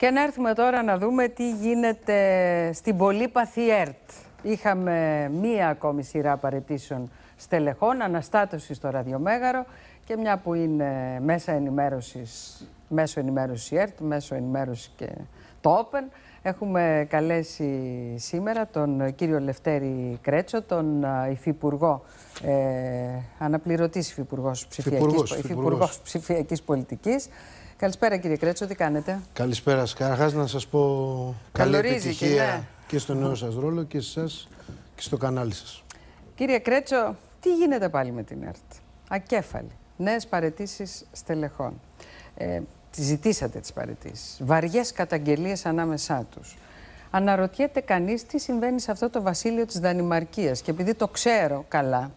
Και να έρθουμε τώρα να δούμε τι γίνεται στην πολύπαθη ΕΡΤ. Είχαμε μία ακόμη σειρά παρετήσεων στελεχών, αναστάτωσης στο ραδιομέγαρο και μια που είναι μέσα ενημέρωσης, μέσω ενημέρωσης ΕΡΤ, μέσω ενημέρωσης και το Open. Έχουμε καλέσει σήμερα τον κύριο Λευτέρη Κρέτσο, τον υφυπουργό, ε, αναπληρωτής υφυπουργός ψηφιακής, υφυπουργός, υφυπουργός. υφυπουργός ψηφιακής πολιτικής, Καλησπέρα κύριε Κρέτσο, τι κάνετε. Καλησπέρα σας. να σας πω καλή επιτυχία ναι. και, στο νέο σας ρόλο και σε σας και στο κανάλι σας. Κύριε Κρέτσο, τι γίνεται πάλι με την ΕΡΤ. Ακέφαλη. Νέες παρετήσεις στελεχών. Ε, ζητήσατε τις παρετήσεις. Βαριές καταγγελίες ανάμεσά τους. Αναρωτιέται κανείς τι συμβαίνει σε αυτό το βασίλειο της Δανημαρκίας, Και επειδή το ξέρω καλά,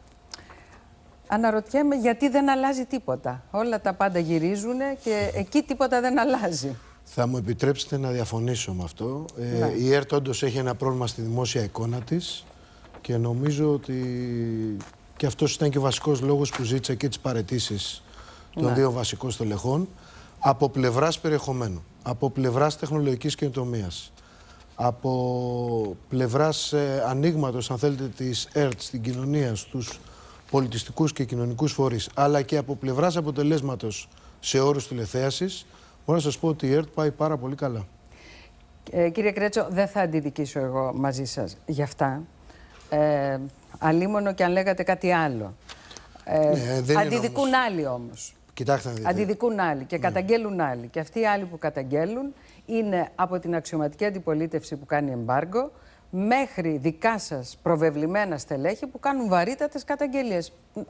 Αναρωτιέμαι γιατί δεν αλλάζει τίποτα. Όλα τα πάντα γυρίζουν και εκεί τίποτα δεν αλλάζει. Θα μου επιτρέψετε να διαφωνήσω με αυτό. Ε, ναι. η ΕΡΤ όντως έχει ένα πρόβλημα στη δημόσια εικόνα της και νομίζω ότι και αυτός ήταν και ο βασικός λόγος που ζήτησε και τις παρετήσεις των ναι. δύο βασικών στελεχών από πλευράς περιεχομένου, από πλευράς τεχνολογικής καινοτομίας, από πλευράς ε, ανοίγματος, αν θέλετε, της ΕΡΤ στην κοινωνία, στους πολιτιστικούς και κοινωνικούς φορείς, αλλά και από πλευράς αποτελέσματος σε όρους τηλεθέασης, μπορώ να σας πω ότι η ΕΡΤ πάει πάρα πολύ καλά. Ε, κύριε Κρέτσο, δεν θα αντιδικήσω εγώ μαζί σας γι' αυτά. Ε, αλίμονο και αν λέγατε κάτι άλλο. Ε, ναι, αντιδικούν άλλοι όμως. Κοιτάξτε να δείτε. Αντιδικούν άλλοι και ναι. καταγγέλουν άλλοι. Και αυτοί οι άλλοι που καταγγέλουν είναι από την αξιωματική αντιπολίτευση που κάνει εμπάργκο, μέχρι δικά σας προβεβλημένα στελέχη που κάνουν βαρύτατες καταγγελίες.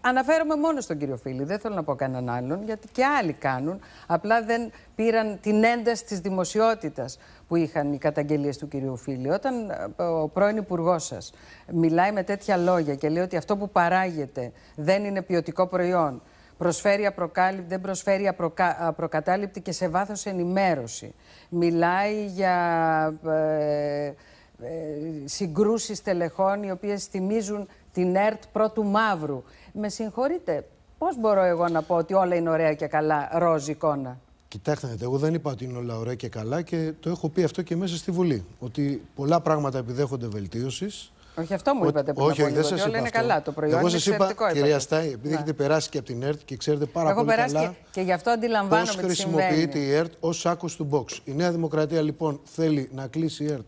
Αναφέρομαι μόνο στον κύριο Φίλη, δεν θέλω να πω κανέναν άλλον, γιατί και άλλοι κάνουν. Απλά δεν πήραν την ένταση της δημοσιότητας που είχαν οι καταγγελίες του κυρίου Φίλη. Όταν ε, ο πρώην υπουργός σας μιλάει με τέτοια λόγια και λέει ότι αυτό που παράγεται δεν είναι ποιοτικό προϊόν, δεν προσφέρει απροκα, απροκατάληπτη και σε βάθος ενημέρωση. Μιλάει για ε, ε, συγκρούσεις τελεχών οι οποίες θυμίζουν την ΕΡΤ πρώτου μαύρου. Με συγχωρείτε, πώς μπορώ εγώ να πω ότι όλα είναι ωραία και καλά ροζ εικόνα. Κοιτάξτε, ναι, εγώ δεν είπα ότι είναι όλα ωραία και καλά και το έχω πει αυτό και μέσα στη Βουλή. Ότι πολλά πράγματα επιδέχονται βελτίωσης. Όχι, αυτό μου είπατε πριν. Όχι, δεν σα είπα. Όλα είναι καλά το προϊόν. Εγώ σας είπα, κυρία Στάι, επειδή ναι. έχετε περάσει και από την ΕΡΤ και ξέρετε πάρα Έχω πολύ περάσει καλά. Και, και γι' αυτό αντιλαμβάνομαι. Πώς χρησιμοποιείται η ΕΡΤ ως άκου του box. Η Νέα Δημοκρατία λοιπόν θέλει να κλείσει η ΕΡΤ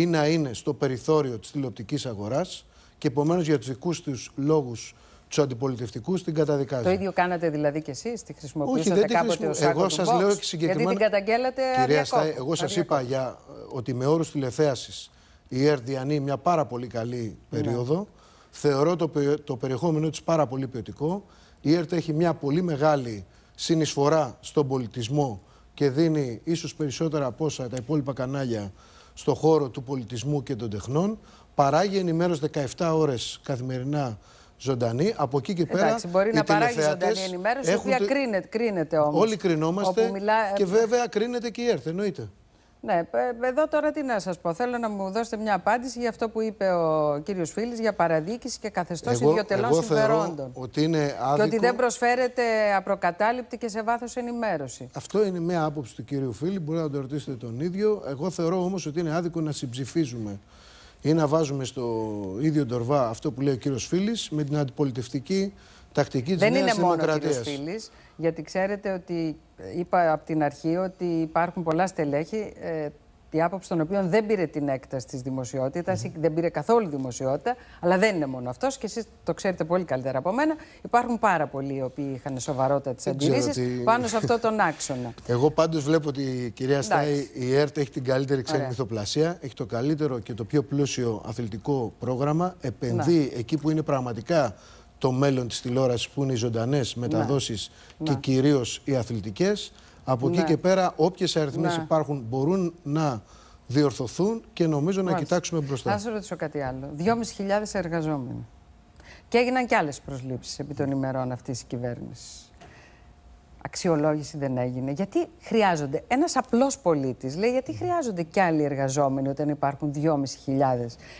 ή να είναι στο περιθώριο της τηλεοπτικής αγοράς και επομένως για τους δικούς τους λόγους τους αντιπολιτευτικούς την καταδικάζει. Το ίδιο κάνατε δηλαδή και εσείς, τη χρησιμοποιήσατε Όχι, δεν κάποτε ως Εγώ σας λέω και συγκεκριμένα. Γιατί την καταγγέλατε Κυρία Στα, εγώ σας είπα για, ε, ότι με όρους τηλεθέασης η ΕΡΤ διανύει μια πάρα πολύ καλή ναι. περίοδο. Θεωρώ το, το περιεχόμενό της πάρα πολύ ποιοτικό. Η ΕΡΤ έχει μια πολύ μεγάλη συνεισφορά στον πολιτισμό και δίνει ίσως περισσότερα από όσα τα υπόλοιπα κανάλια στο χώρο του πολιτισμού και των τεχνών. Παράγει ενημέρωση 17 ώρες καθημερινά ζωντανή. Από εκεί και πέρα. Εντάξει, μπορεί να παράγει ζωντανή ενημέρωση, η οποία κρίνεται, κρίνεται όμως. Όλοι κρινόμαστε. Και βέβαια κρίνεται και η ΕΡΤ, εννοείται. Ναι, ε, εδώ τώρα τι να σας πω. Θέλω να μου δώσετε μια απάντηση για αυτό που είπε ο κύριος Φίλης για παραδίκηση και καθεστώς ιδιωτελών συμφερόντων. Ότι είναι άδικο... Και ότι δεν προσφέρεται απροκατάληπτη και σε βάθος ενημέρωση. Αυτό είναι μια άποψη του κύριου Φίλη. Μπορεί να το ρωτήσετε τον ίδιο. Εγώ θεωρώ όμως ότι είναι άδικο να συμψηφίζουμε ή να βάζουμε στο ίδιο ντορβά αυτό που λέει ο κύριος Φίλης με την αντιπολιτευτική τακτική της Δεν είναι μόνο ο Φίλης, γιατί ξέρετε ότι είπα από την αρχή ότι υπάρχουν πολλά στελέχη ε, η άποψη των οποίων δεν πήρε την έκταση της δημοσιότητας ή δεν πήρε καθόλου δημοσιότητα. Αλλά δεν είναι μόνο αυτός και εσείς το ξέρετε πολύ καλύτερα από μένα. Υπάρχουν πάρα πολλοί οι οποίοι είχαν σοβαρότατες αντιρρήσει ότι... πάνω σε αυτό τον άξονα. Εγώ πάντως βλέπω ότι η κυρία Στάι, η ΕΡΤ έχει την καλύτερη ξένη έχει το καλύτερο και το πιο πλούσιο αθλητικό πρόγραμμα, επενδύει εκεί που είναι πραγματικά το μέλλον της τηλεόρασης που είναι οι ζωντανές ναι. μεταδόσεις ναι. και κυρίως οι αθλητικές. Από εκεί ναι. και πέρα όποιες αριθμίες ναι. υπάρχουν μπορούν να διορθωθούν και νομίζω να κοιτάξουμε μπροστά. Θα σας ρωτήσω κάτι άλλο. 2.500 εργαζόμενοι. Και έγιναν και άλλες προσλήψεις επί των ημερών αυτής της κυβέρνησης. Αξιολόγηση δεν έγινε. Γιατί χρειάζονται, ένας απλός πολίτης λέει, γιατί χρειάζονται κι άλλοι εργαζόμενοι όταν υπάρχουν 2.500.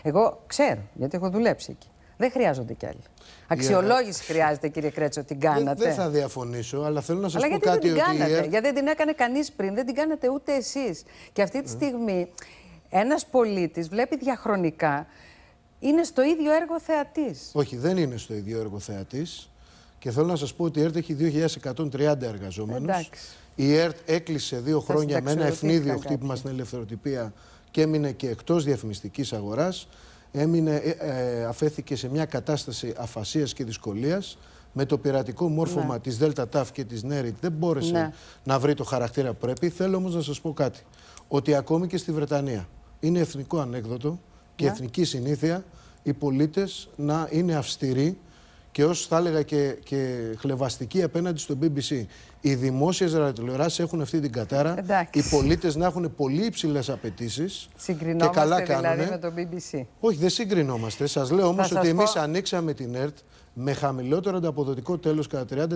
Εγώ ξέρω, γιατί έχω δουλέψει εκεί. Δεν χρειάζονται κι άλλοι. Αξιολόγηση χρειάζεται, κύριε Κρέτσο, την κάνατε. Δεν, δεν θα διαφωνήσω, αλλά θέλω να σας πω γιατί κάτι. Δεν την ότι... κάνατε, Γιατί δεν την έκανε κανείς πριν, δεν την κάνατε ούτε εσείς. Και αυτή τη ε. στιγμή ένας πολίτης βλέπει διαχρονικά. Είναι στο ίδιο έργο θεατής. Όχι, δεν είναι στο ίδιο έργο θεατής. Και θέλω να σας πω ότι η ΕΡΤ έχει 2.130 εργαζόμενου. Η ΕΡΤ έκλεισε δύο χρόνια με ένα ευνίδιο χτύπημα στην ελευθεροτυπία και έμεινε και εκτός διαφημιστικής αγοράς έμεινε, ε, ε, αφέθηκε σε μια κατάσταση αφασίας και δυσκολίας με το πειρατικό μόρφωμα ναι. της Δέλτα Ταφ και της Νέριτ δεν μπόρεσε ναι. να βρει το χαρακτήρα που πρέπει. Θέλω όμως να σας πω κάτι, ότι ακόμη και στη Βρετανία είναι εθνικό ανέκδοτο και ναι. εθνική συνήθεια οι πολίτες να είναι αυστηροί και ως θα έλεγα και, και χλεβαστική απέναντι στο BBC. Οι δημόσιες ραδιοτηλεοράσεις έχουν αυτή την κατάρα, οι πολίτες να έχουν πολύ υψηλές απαιτήσεις. Συγκρινόμαστε και καλά δηλαδή με το BBC. Όχι, δεν συγκρινόμαστε. Σας λέω όμως ότι εμείς ανοίξαμε την ΕΡΤ με χαμηλότερο ανταποδοτικό τέλος κατά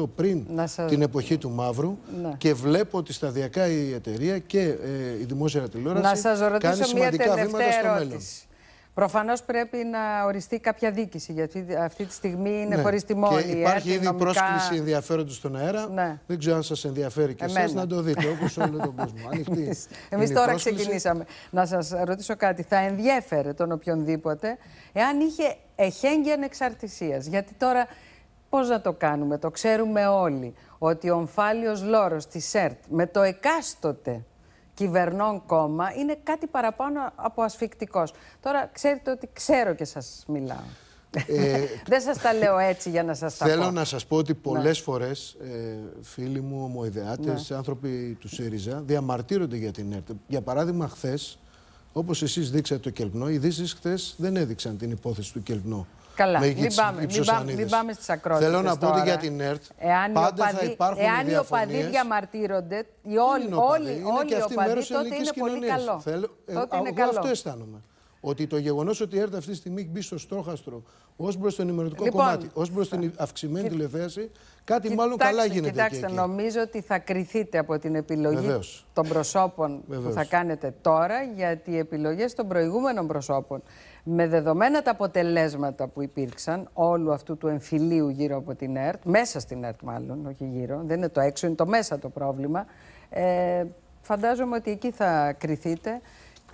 30% πριν την εποχή του Μαύρου ναι. και βλέπω ότι σταδιακά η εταιρεία και ε, η δημόσια ραδιοτηλεόραση κάνει σημαντικά βήματα στο μέλλον. Προφανώς πρέπει να οριστεί κάποια δίκηση, γιατί αυτή τη στιγμή είναι ναι. χωρίς τιμόνι. Και υπάρχει ήδη νομικά... πρόσκληση ενδιαφέροντος στον αέρα. Ναι. Δεν ξέρω αν σας ενδιαφέρει και εσάς να το δείτε, όπως όλο τον κόσμο. Ανοιχτή. Εμείς τώρα ξεκινήσαμε. Να σας ρωτήσω κάτι. Θα ενδιέφερε τον οποιονδήποτε εάν είχε εχέγγυα ανεξαρτησίας. Γιατί τώρα πώς να το κάνουμε, το ξέρουμε όλοι ότι ο ομφάλιος λόρος της ΕΡΤ με το εκάστοτε κυβερνών κόμμα είναι κάτι παραπάνω από ασφικτικός. Τώρα ξέρετε ότι ξέρω και σας μιλάω. Ε, δεν σας τα λέω έτσι για να σας τα θέλω πω. Θέλω να σας πω ότι πολλέ ναι. φορές ε, φίλοι μου, ομοειδεάτες, ναι. άνθρωποι του ΣΥΡΙΖΑ διαμαρτύρονται για την ΕΡΤ. Για παράδειγμα χθες, όπως εσείς δείξατε το Κελπνό, οι ειδήσεις χθες δεν έδειξαν την υπόθεση του Κελπνό. Καλά. Μην πάμε, μην, πάμε, πάμε στις ακρότητες Θέλω να πω ότι για την ΕΡΤ εάν πάντα οπαδί, θα υπάρχουν εάν διαφωνίες. Εάν οι οπαδοί διαμαρτύρονται, οι όλοι, οι οπαδοί, τότε είναι πολύ καλό. Ε, εγώ αυτό αισθάνομαι ότι το γεγονός ότι η ΕΡΤ αυτή τη στιγμή μπει στο στόχαστρο ως προς το ενημερωτικό λοιπόν, κομμάτι, ως προς την αυξημένη τηλεθέαση, κάτι μάλλον καλά γίνεται. Κοιτάξτε, νομίζω ότι θα κριθείτε από την επιλογή Βεβαίως. των προσώπων που θα κάνετε τώρα, γιατί οι επιλογές των προηγούμενων προσώπων, με δεδομένα τα αποτελέσματα που υπήρξαν όλου αυτού του εμφυλίου γύρω από την ΕΡΤ, μέσα στην ΕΡΤ μάλλον, όχι γύρω, δεν είναι το έξω, είναι το μέσα το πρόβλημα. Ε, φαντάζομαι ότι εκεί θα κριθείτε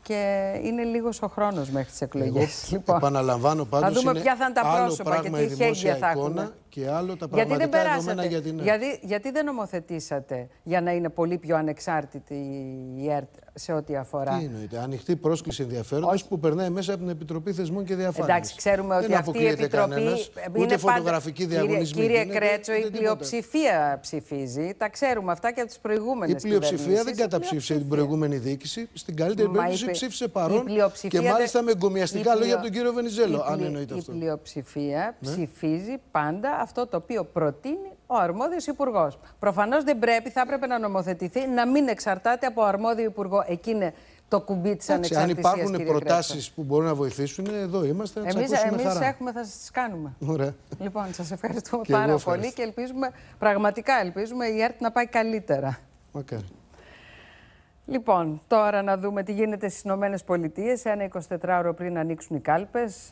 και είναι λίγος ο χρόνος μέχρι τις εκλογές. Λοιπόν, επαναλαμβάνω πάντω. Θα δούμε ποια θα είναι τα πρόσωπα και τι χέρια θα έχουν και άλλο τα γιατί δεν δεδομένα για την ΕΡΤ. Γιατί, γιατί δεν νομοθετήσατε για να είναι πολύ πιο ανεξάρτητη η ΕΡΤ σε ό,τι αφορά. Τι εννοείται, ανοιχτή πρόσκληση ενδιαφέροντος που περνάει μέσα από την Επιτροπή Θεσμών και Διαφάνειας. Εντάξει, ξέρουμε δεν ότι αυτή η Επιτροπή. Κανένας, είναι ούτε φωτογραφική πάντα... διαγωνισμή. Κύριε, κύριε είναι, Κρέτσο, είναι, η πλειοψηφία ψηφίζει. Τα ξέρουμε αυτά και από τις προηγούμενες. Η πλειοψηφία δεν καταψήφισε την προηγούμενη διοίκηση. Στην καλύτερη περίπτωση ψήφισε παρόν και μάλιστα με εγκομιαστικά λόγια από τον κύριο Βενιζέλο, αν εννοείται αυτό. Η πλειοψηφία ναι. ψηφίζει πάντα αυτό το οποίο προτείνει ο αρμόδιος υπουργός. Προφανώς δεν πρέπει, θα έπρεπε να νομοθετηθεί, να μην εξαρτάται από αρμόδιο υπουργό. Εκείνη το κουμπί της ανεξαρτησία. Αν υπάρχουν προτάσει που μπορούν να βοηθήσουν, εδώ είμαστε. Εμεί εμείς έχουμε, θα σας τι κάνουμε. Ωραία. Λοιπόν, σας ευχαριστούμε πάρα ευχαριστώ. πολύ και ελπίζουμε, πραγματικά ελπίζουμε, η ΕΡΤ να πάει καλύτερα. Okay. Λοιπόν, τώρα να δούμε τι γίνεται στις Ηνωμένες Πολιτείες. Ένα 24ωρο πριν ανοίξουν οι κάλπες.